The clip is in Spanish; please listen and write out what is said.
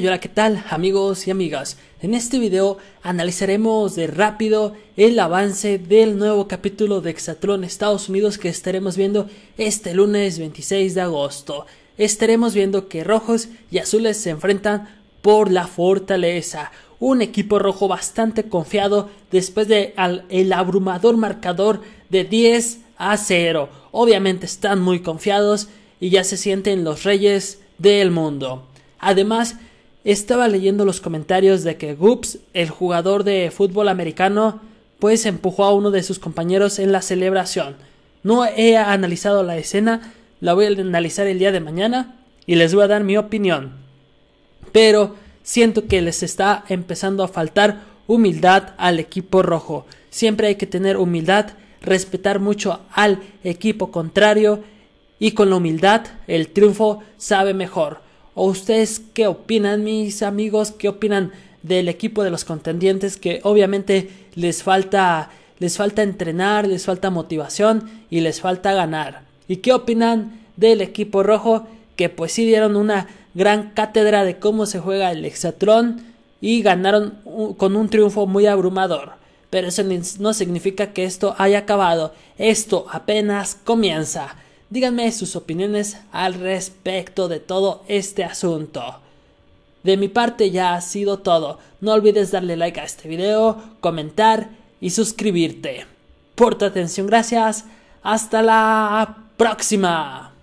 hola, ¿qué tal amigos y amigas? En este video analizaremos de rápido el avance del nuevo capítulo de Exatlón Estados Unidos que estaremos viendo este lunes 26 de agosto. Estaremos viendo que rojos y azules se enfrentan por la fortaleza. Un equipo rojo bastante confiado después de el abrumador marcador de 10 a 0. Obviamente están muy confiados y ya se sienten los reyes del mundo. Además, estaba leyendo los comentarios de que Goops, el jugador de fútbol americano, pues empujó a uno de sus compañeros en la celebración. No he analizado la escena, la voy a analizar el día de mañana y les voy a dar mi opinión. Pero siento que les está empezando a faltar humildad al equipo rojo. Siempre hay que tener humildad, respetar mucho al equipo contrario y con la humildad el triunfo sabe mejor. ¿O ustedes qué opinan, mis amigos? ¿Qué opinan del equipo de los contendientes que obviamente les falta les falta entrenar, les falta motivación y les falta ganar? ¿Y qué opinan del equipo rojo que pues sí dieron una gran cátedra de cómo se juega el hexatrón y ganaron con un triunfo muy abrumador? Pero eso no significa que esto haya acabado, esto apenas comienza. Díganme sus opiniones al respecto de todo este asunto. De mi parte ya ha sido todo. No olvides darle like a este video, comentar y suscribirte. Por tu atención, gracias. Hasta la próxima.